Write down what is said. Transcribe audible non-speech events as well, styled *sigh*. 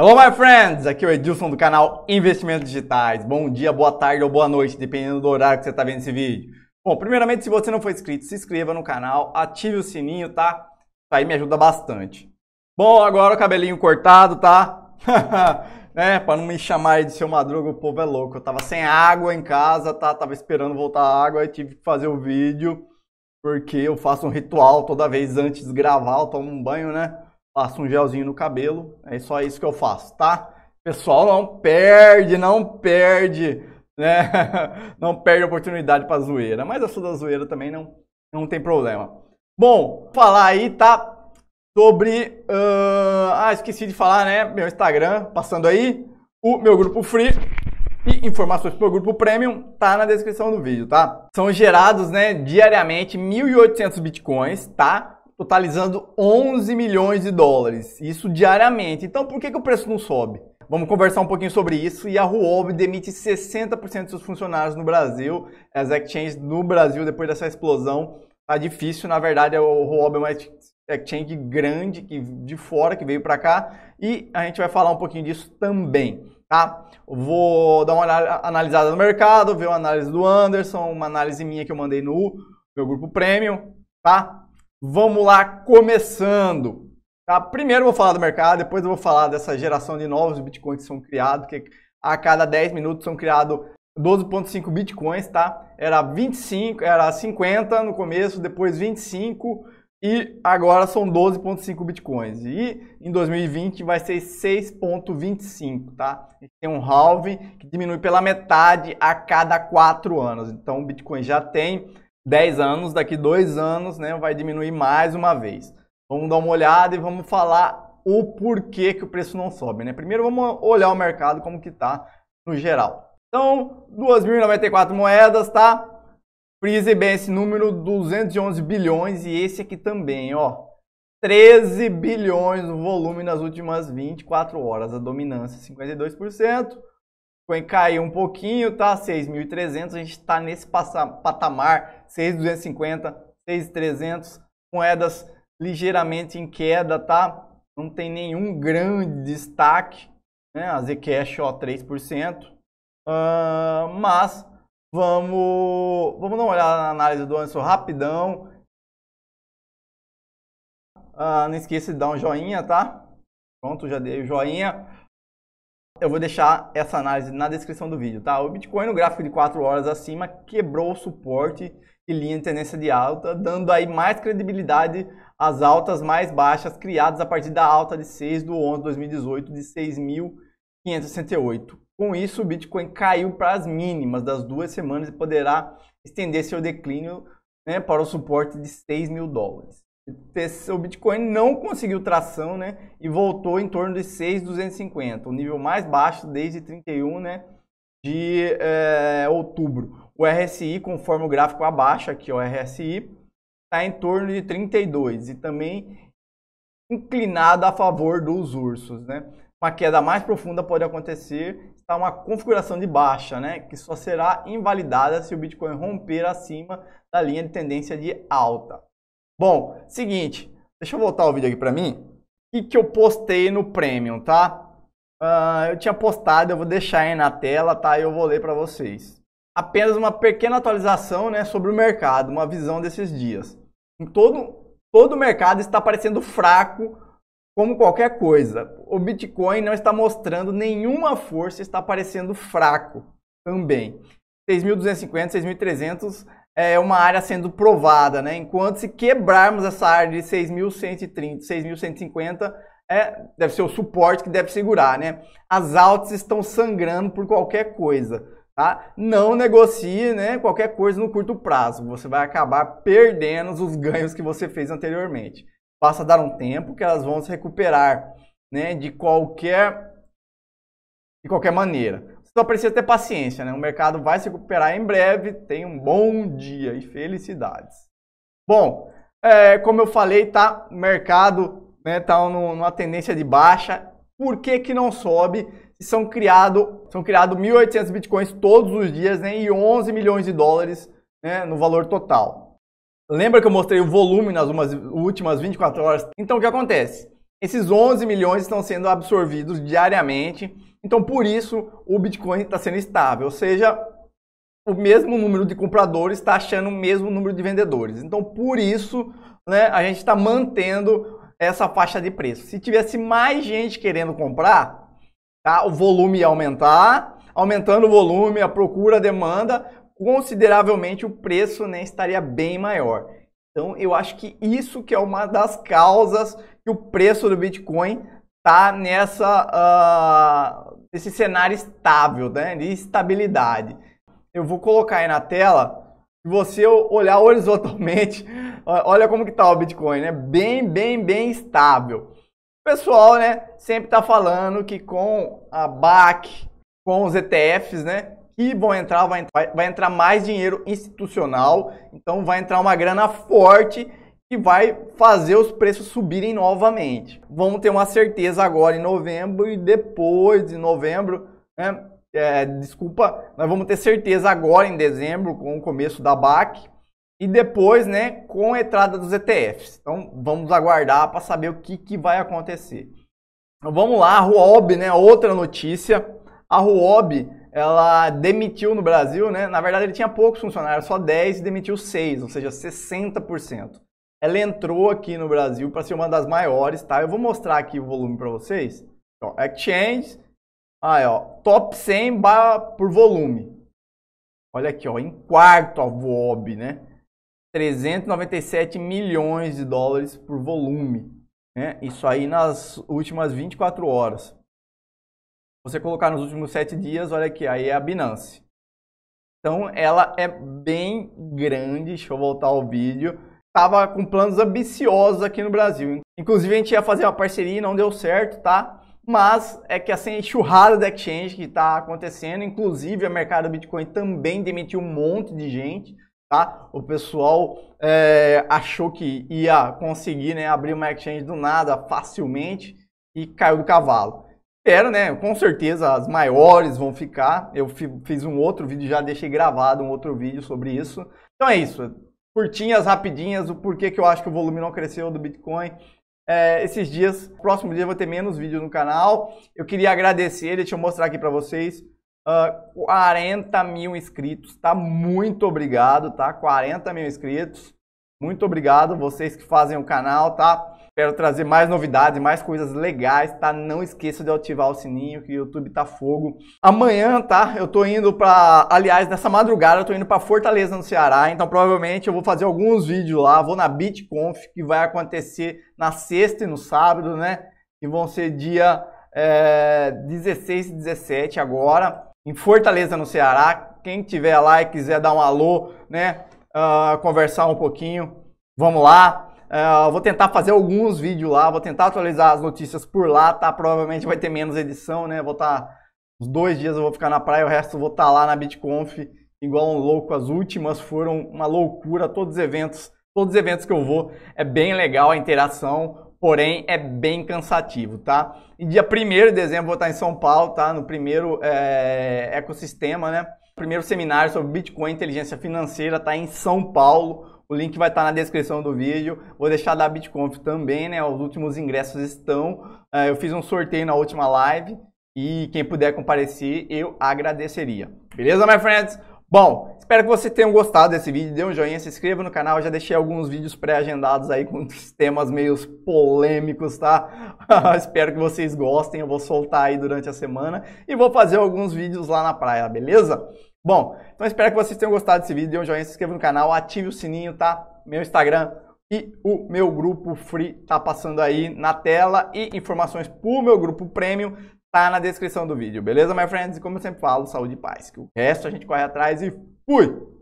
Hello, my friends! Aqui é o Edilson do canal Investimentos Digitais. Bom dia, boa tarde ou boa noite, dependendo do horário que você está vendo esse vídeo. Bom, primeiramente, se você não for inscrito, se inscreva no canal, ative o sininho, tá? Isso aí me ajuda bastante. Bom, agora o cabelinho cortado, tá? *laughs* né? para não me chamar de seu madruga, o povo é louco. Eu tava sem água em casa, tá? Tava esperando voltar a água e tive que fazer o vídeo, porque eu faço um ritual toda vez antes de gravar, eu tomo um banho, né? passo um gelzinho no cabelo, é só isso que eu faço, tá? Pessoal, não perde, não perde, né? *laughs* Não perde a oportunidade para zoeira, mas essa da zoeira também não, não tem problema. Bom, falar aí, tá? Sobre. Uh... ah, esqueci de falar, né? Meu Instagram, passando aí, o meu grupo free. E informações para o grupo Premium tá na descrição do vídeo, tá? São gerados, né, diariamente 1.800 bitcoins, tá? totalizando 11 milhões de dólares, isso diariamente. Então por que, que o preço não sobe? Vamos conversar um pouquinho sobre isso. E a Huobi demite 60% dos seus funcionários no Brasil. As exchanges no Brasil, depois dessa explosão, tá difícil. Na verdade, a Huobi é uma exchange grande que de fora que veio para cá e a gente vai falar um pouquinho disso também, tá? Vou dar uma analisada no mercado, ver uma análise do Anderson, uma análise minha que eu mandei no meu grupo Premium, tá? Vamos lá, começando. Tá? Primeiro eu vou falar do mercado, depois eu vou falar dessa geração de novos bitcoins que são criados, que a cada 10 minutos são criados 12.5 bitcoins, tá? Era 25, era 50 no começo, depois 25 e agora são 12.5 bitcoins. E em 2020 vai ser 6.25, tá? Tem um halving que diminui pela metade a cada 4 anos. Então o Bitcoin já tem 10 anos, daqui dois anos, né, vai diminuir mais uma vez. Vamos dar uma olhada e vamos falar o porquê que o preço não sobe, né? Primeiro vamos olhar o mercado como que tá no geral. Então, 2.094 moedas, tá? freeze bem esse número, 211 bilhões e esse aqui também, ó. 13 bilhões o volume nas últimas 24 horas, a dominância 52% foi um pouquinho, tá? 6.300, a gente está nesse patamar, 6.250, 6.300, moedas ligeiramente em queda, tá? Não tem nenhum grande destaque, né? A Zcash, ó, 3%. Uh, mas vamos, vamos dar uma olhada na análise do Anso rapidão. Uh, não esqueça de dar um joinha, tá? Pronto, já dei o joinha eu vou deixar essa análise na descrição do vídeo, tá? O Bitcoin no gráfico de 4 horas acima quebrou o suporte e linha de tendência de alta, dando aí mais credibilidade às altas mais baixas criadas a partir da alta de 6 do 11 de 2018 de 6.568. Com isso, o Bitcoin caiu para as mínimas das duas semanas e poderá estender seu declínio né, para o suporte de 6 mil dólares o Bitcoin não conseguiu tração, né? E voltou em torno de 6,250, o nível mais baixo desde 31, né? De é, outubro. O RSI, conforme o gráfico abaixo aqui, o RSI está em torno de 32 e também inclinado a favor dos ursos, né? Uma queda mais profunda pode acontecer, está uma configuração de baixa, né? Que só será invalidada se o Bitcoin romper acima da linha de tendência de alta. Bom, seguinte, deixa eu voltar o vídeo aqui para mim. O que eu postei no Premium, tá? Uh, eu tinha postado, eu vou deixar aí na tela, tá? Eu vou ler para vocês. Apenas uma pequena atualização, né, sobre o mercado, uma visão desses dias. Em todo todo o mercado está parecendo fraco, como qualquer coisa. O Bitcoin não está mostrando nenhuma força, está parecendo fraco também. 6.250, 6.300 é uma área sendo provada, né? Enquanto se quebrarmos essa área de 6.130, 6.150, é, deve ser o suporte que deve segurar, né? As altas estão sangrando por qualquer coisa, tá? Não negocie, né, qualquer coisa no curto prazo. Você vai acabar perdendo os ganhos que você fez anteriormente. Basta dar um tempo que elas vão se recuperar, né, de qualquer de qualquer maneira só precisa ter paciência, né? O mercado vai se recuperar em breve. Tenha um bom dia e felicidades. Bom, é, como eu falei, tá? O mercado né, tá numa tendência de baixa. Por que, que não sobe? são criados são criado 1.800 bitcoins todos os dias né, e 11 milhões de dólares né, no valor total. Lembra que eu mostrei o volume nas umas, últimas 24 horas? Então, o que acontece? Esses 11 milhões estão sendo absorvidos diariamente então, por isso, o Bitcoin está sendo estável, ou seja, o mesmo número de compradores está achando o mesmo número de vendedores. Então, por isso, né, a gente está mantendo essa faixa de preço. Se tivesse mais gente querendo comprar, tá, o volume ia aumentar, aumentando o volume, a procura, a demanda, consideravelmente o preço né, estaria bem maior. Então, eu acho que isso que é uma das causas que o preço do Bitcoin tá nessa uh, ah, esse cenário estável, né, de estabilidade. Eu vou colocar aí na tela, se você olhar *laughs* horizontalmente, olha como que tá o Bitcoin, né? Bem, bem, bem estável. O pessoal, né, sempre tá falando que com a BAC, com os ETFs, né, que vão entrar, vai, vai entrar mais dinheiro institucional, então vai entrar uma grana forte que vai fazer os preços subirem novamente. Vamos ter uma certeza agora em novembro e depois de novembro, né? É, desculpa, nós vamos ter certeza agora em dezembro com o começo da BAC e depois, né, com a entrada dos ETFs. Então, vamos aguardar para saber o que, que vai acontecer. Então, vamos lá, a Ruob, né, outra notícia. A Ruob, ela demitiu no Brasil, né, na verdade ele tinha poucos funcionários, só 10 e demitiu 6, ou seja, 60%. Ela entrou aqui no Brasil para ser uma das maiores, tá? Eu vou mostrar aqui o volume para vocês. Ó, exchange, aí, ó, top 100 por volume. Olha aqui, ó, em quarto a VOB, né? 397 milhões de dólares por volume. Né? Isso aí nas últimas 24 horas. Você colocar nos últimos 7 dias, olha aqui, aí é a Binance. Então ela é bem grande. Deixa eu voltar ao vídeo estava com planos ambiciosos aqui no Brasil. Inclusive, a gente ia fazer uma parceria e não deu certo, tá? Mas é que essa assim, enxurrada da exchange que está acontecendo, inclusive o mercado do Bitcoin também demitiu um monte de gente, tá? O pessoal é, achou que ia conseguir né, abrir uma exchange do nada facilmente e caiu do cavalo. Espero, né? Com certeza as maiores vão ficar. Eu fiz um outro vídeo, já deixei gravado um outro vídeo sobre isso. Então é isso curtinhas, rapidinhas, o porquê que eu acho que o volume não cresceu do Bitcoin. É, esses dias, próximo dia eu vou ter menos vídeo no canal. Eu queria agradecer, deixa eu mostrar aqui para vocês. Uh, ah, 40 mil inscritos, tá? Muito obrigado, tá? 40 mil inscritos. Muito obrigado vocês que fazem o canal, tá? Quero trazer mais novidades, mais coisas legais, tá? Não esqueça de ativar o sininho que o YouTube tá fogo. Amanhã, tá? Eu tô indo para, aliás, nessa madrugada eu tô indo para Fortaleza no Ceará, então provavelmente eu vou fazer alguns vídeos lá, vou na BitConf que vai acontecer na sexta e no sábado, né? Que vão ser dia é, 16 e 17 agora em Fortaleza no Ceará. Quem tiver lá e quiser dar um alô, né? Uh, conversar um pouquinho, vamos lá. É, vou tentar fazer alguns vídeos lá, vou tentar atualizar as notícias por lá, tá? Provavelmente vai ter menos edição, né? Vou estar. Tá... Os dois dias eu vou ficar na praia, o resto eu vou estar tá lá na BitConf, igual um louco. As últimas foram uma loucura, todos os eventos, todos os eventos que eu vou, é bem legal a interação, porém é bem cansativo, tá? E dia 1 de dezembro vou estar tá em São Paulo, tá? No primeiro é... ecossistema, né? Primeiro seminário sobre Bitcoin e inteligência financeira, tá? Em São Paulo o link vai estar na descrição do vídeo. Vou deixar da BitConf também, né? Os últimos ingressos estão. É, eu fiz um sorteio na última live e quem puder comparecer, eu agradeceria. Beleza, my friends? Bom, espero que vocês tenham gostado desse vídeo. Dê um joinha, se inscreva no canal. Eu já deixei alguns vídeos pré-agendados aí com temas meio polêmicos, tá? *laughs* espero que vocês gostem. Eu vou soltar aí durante a semana e vou fazer alguns vídeos lá na praia, beleza? Bom, então espero que vocês tenham gostado desse vídeo. Dê um joinha, se inscreva no canal, ative o sininho, tá? Meu Instagram, e o meu grupo free tá passando aí na tela e informações pro meu grupo premium tá na descrição do vídeo, beleza, my friends? E como eu sempre falo, saúde e paz. Que o resto a gente corre atrás e fui!